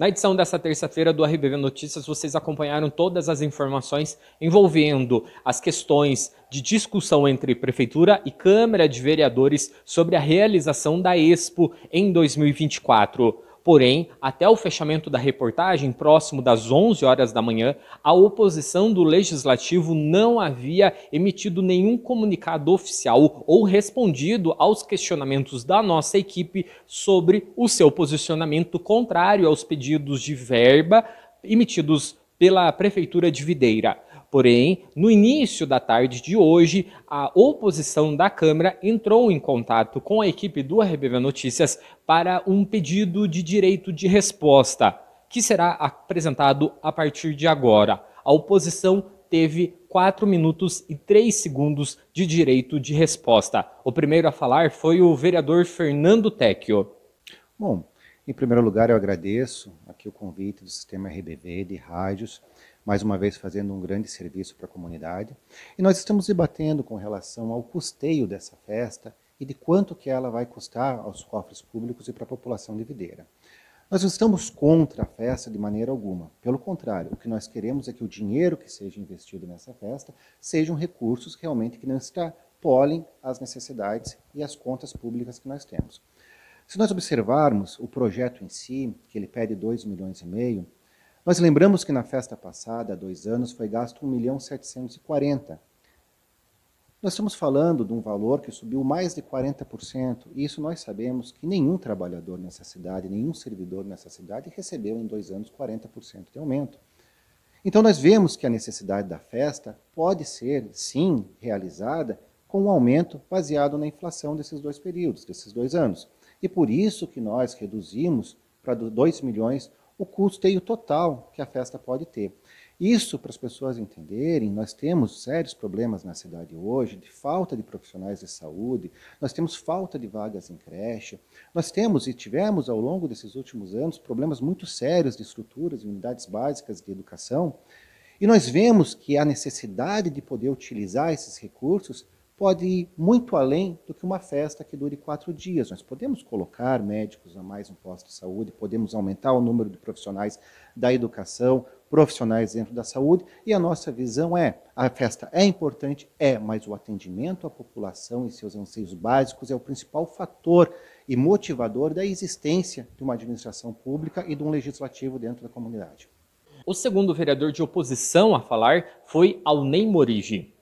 Na edição desta terça-feira do RBV Notícias, vocês acompanharam todas as informações envolvendo as questões de discussão entre Prefeitura e Câmara de Vereadores sobre a realização da Expo em 2024. Porém, até o fechamento da reportagem, próximo das 11 horas da manhã, a oposição do legislativo não havia emitido nenhum comunicado oficial ou respondido aos questionamentos da nossa equipe sobre o seu posicionamento contrário aos pedidos de verba emitidos pela Prefeitura de Videira. Porém, no início da tarde de hoje, a oposição da Câmara entrou em contato com a equipe do RBV Notícias para um pedido de direito de resposta, que será apresentado a partir de agora. A oposição teve 4 minutos e 3 segundos de direito de resposta. O primeiro a falar foi o vereador Fernando Tecchio. Bom, em primeiro lugar, eu agradeço aqui o convite do Sistema RBV de rádios mais uma vez fazendo um grande serviço para a comunidade. E nós estamos debatendo com relação ao custeio dessa festa e de quanto que ela vai custar aos cofres públicos e para a população de Videira. Nós não estamos contra a festa de maneira alguma. Pelo contrário, o que nós queremos é que o dinheiro que seja investido nessa festa sejam recursos realmente que não extrapolem as necessidades e as contas públicas que nós temos. Se nós observarmos o projeto em si, que ele pede 2 milhões e meio, nós lembramos que na festa passada, há dois anos, foi gasto 1 milhão 740. Nós estamos falando de um valor que subiu mais de 40%, e isso nós sabemos que nenhum trabalhador nessa cidade, nenhum servidor nessa cidade recebeu em dois anos 40% de aumento. Então nós vemos que a necessidade da festa pode ser, sim, realizada com um aumento baseado na inflação desses dois períodos, desses dois anos. E por isso que nós reduzimos para 2 milhões o custeio total que a festa pode ter. Isso, para as pessoas entenderem, nós temos sérios problemas na cidade hoje de falta de profissionais de saúde, nós temos falta de vagas em creche, nós temos e tivemos ao longo desses últimos anos problemas muito sérios de estruturas e unidades básicas de educação. E nós vemos que a necessidade de poder utilizar esses recursos pode ir muito além do que uma festa que dure quatro dias. Nós podemos colocar médicos a mais no posto de saúde, podemos aumentar o número de profissionais da educação, profissionais dentro da saúde, e a nossa visão é: a festa é importante, é, mas o atendimento à população e seus anseios básicos é o principal fator e motivador da existência de uma administração pública e de um legislativo dentro da comunidade. O segundo vereador de oposição a falar foi Alnei Morigi.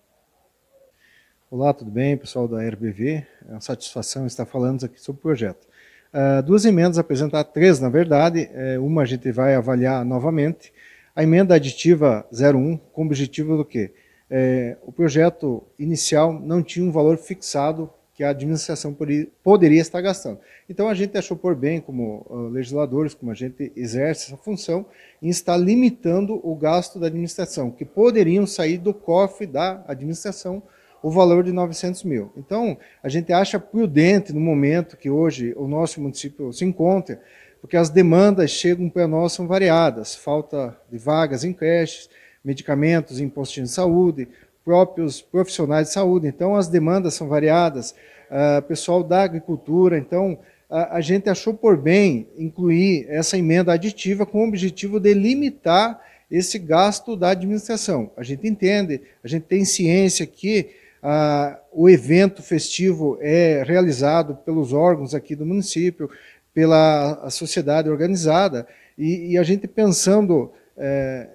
Olá, tudo bem, pessoal da RBV? É uma satisfação estar falando aqui sobre o projeto. Uh, duas emendas, apresentar três, na verdade. Uh, uma a gente vai avaliar novamente. A emenda aditiva 01, com o objetivo do quê? Uh, o projeto inicial não tinha um valor fixado que a administração poderia estar gastando. Então a gente achou por bem, como ah, legisladores, como a gente exerce essa função, em estar limitando o gasto da administração, que poderiam sair do cofre da administração o valor de 900 mil. Então, a gente acha prudente no momento que hoje o nosso município se encontra, porque as demandas chegam para nós são variadas, falta de vagas em creches, medicamentos em postos de saúde, próprios profissionais de saúde. Então, as demandas são variadas, uh, pessoal da agricultura. Então, a, a gente achou por bem incluir essa emenda aditiva com o objetivo de limitar esse gasto da administração. A gente entende, a gente tem ciência que ah, o evento festivo é realizado pelos órgãos aqui do município, pela sociedade organizada, e, e a gente pensando é,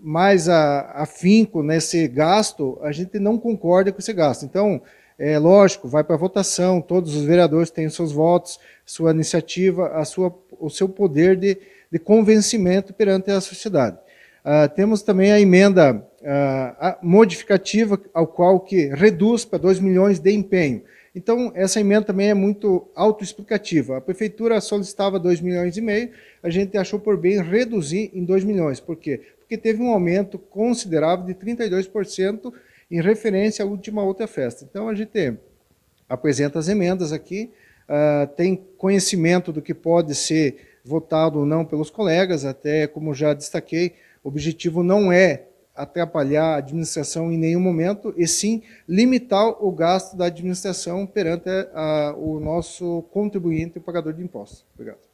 mais afinco nesse gasto, a gente não concorda com esse gasto. Então, é lógico, vai para votação, todos os vereadores têm seus votos, sua iniciativa, a sua, o seu poder de, de convencimento perante a sociedade. Ah, temos também a emenda uh, modificativa ao qual que reduz para 2 milhões de empenho. Então, essa emenda também é muito autoexplicativa. A prefeitura solicitava 2 milhões e meio, a gente achou por bem reduzir em 2 milhões. Por quê? Porque teve um aumento considerável de 32% em referência à última outra festa. Então, a gente apresenta as emendas aqui, uh, tem conhecimento do que pode ser votado ou não pelos colegas, até como já destaquei, o objetivo não é atrapalhar a administração em nenhum momento, e sim limitar o gasto da administração perante a, o nosso contribuinte e pagador de impostos. Obrigado.